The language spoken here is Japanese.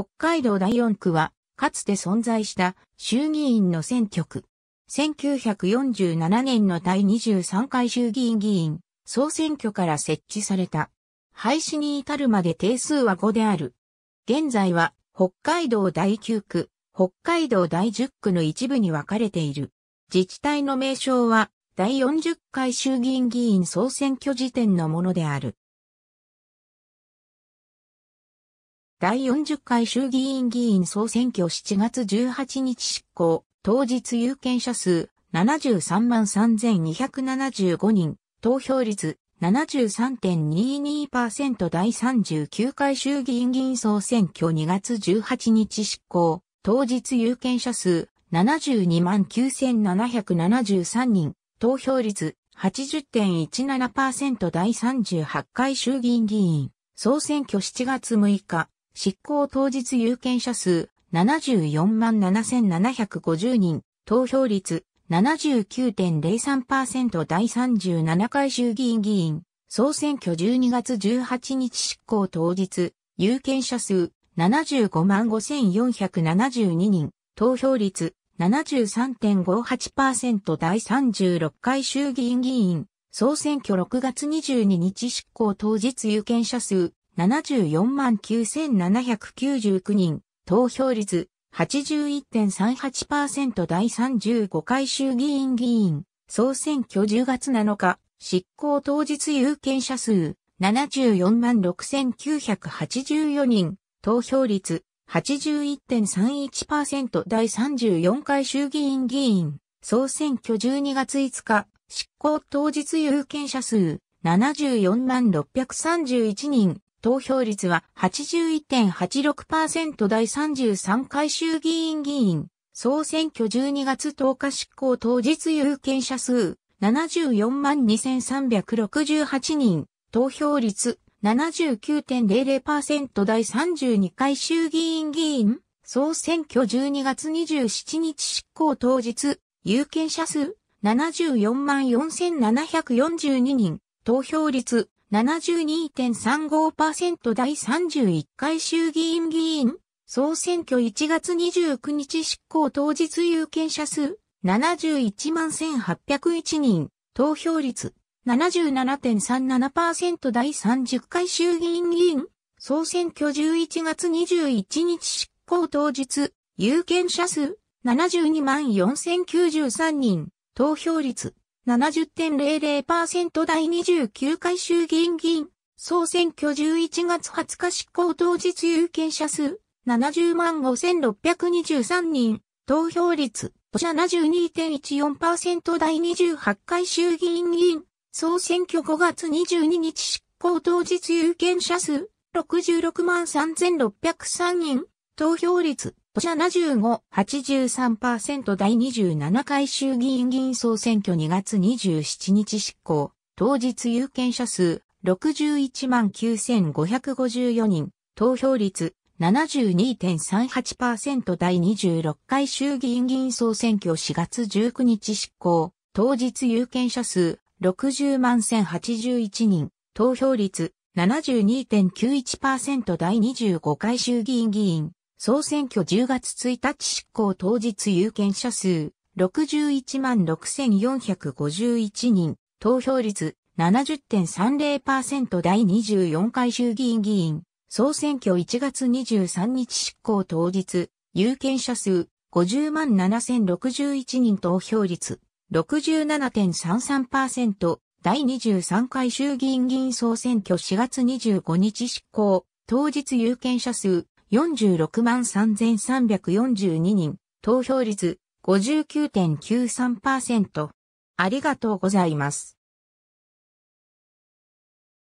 北海道第4区は、かつて存在した衆議院の選挙区。1947年の第23回衆議院議員、総選挙から設置された。廃止に至るまで定数は5である。現在は、北海道第9区、北海道第10区の一部に分かれている。自治体の名称は、第40回衆議院議員総選挙時点のものである。第40回衆議院議員総選挙7月18日執行、当日有権者数73万3275人、投票率73.22%第39回衆議院議員総選挙2月18日執行、当日有権者数72万9773人、投票率80.17%第38回衆議院議員、総選挙7月6日、執行当日有権者数74万7750人、投票率79.03%第37回衆議院議員、総選挙12月18日執行当日、有権者数75万5472人、投票率73.58%第36回衆議院議員、総選挙6月22日執行当日有権者数74万9799人、投票率81.38%第35回衆議院議員、総選挙10月7日、執行当日有権者数74万6984人、投票率81.31%第34回衆議院議員、総選挙12月5日、執行当日有権者数74万631人、投票率は81.86%第33回衆議院議員、総選挙12月10日執行当日有権者数742,368万人、投票率79.00%第32回衆議院議員、総選挙12月27日執行当日、有権者数74,4742万人、投票率72.35%第31回衆議院議員総選挙1月29日執行当日有権者数71万1801人投票率77.37%第30回衆議院議員総選挙11月21日執行当日有権者数72万4093人投票率70.00%第29回衆議院議員、総選挙11月20日執行当日有権者数、70万5623人、投票率、72.14%第28回衆議院議員、総選挙5月22日執行当日有権者数、66万3603人、投票率、ポ75-83%第27回衆議院議員総選挙2月27日執行。当日有権者数619,554万人。投票率72.38%第26回衆議院議員総選挙4月19日執行。当日有権者数601,081万人。投票率72.91%第25回衆議院議員総選挙10月1日執行当日有権者数61万6451人、投票率70.30%第24回衆議院議員、総選挙1月23日執行当日、有権者数50万7061人投票率67.33%第23回衆議院議員総選挙4月25日執行、当日有権者数46万3342人、投票率59.93%。ありがとうございます。